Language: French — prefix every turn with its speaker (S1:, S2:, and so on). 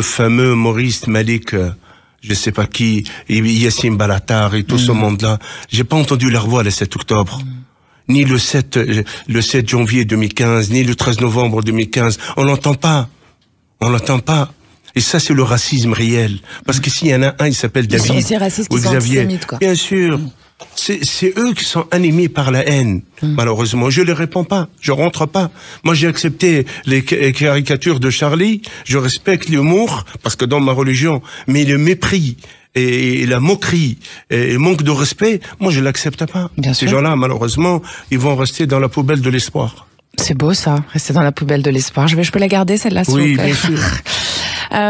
S1: ce fameux Maurice Malik, euh, je sais pas qui, Yassine Balatar et tout ce mm. monde-là. J'ai pas entendu leur voix le 7 octobre. Mm. Ni le 7, euh, le 7 janvier 2015, ni le 13 novembre 2015. On l'entend pas. On l'entend pas. Et ça, c'est le racisme réel. Parce que mm. s'il y en a un, il s'appelle David. Xavier. Bien sûr c'est eux qui sont animés par la haine. Hmm. Malheureusement, je ne réponds pas, je rentre pas. Moi, j'ai accepté les caricatures de Charlie. Je respecte l'humour parce que dans ma religion, mais le mépris et, la moquerie et le manque de respect, moi, je l'accepte pas. Bien Ces gens-là, malheureusement, ils vont rester dans la poubelle de l'espoir.
S2: C'est beau ça, rester dans la poubelle de l'espoir. Je, vais, je peux la garder celle-là,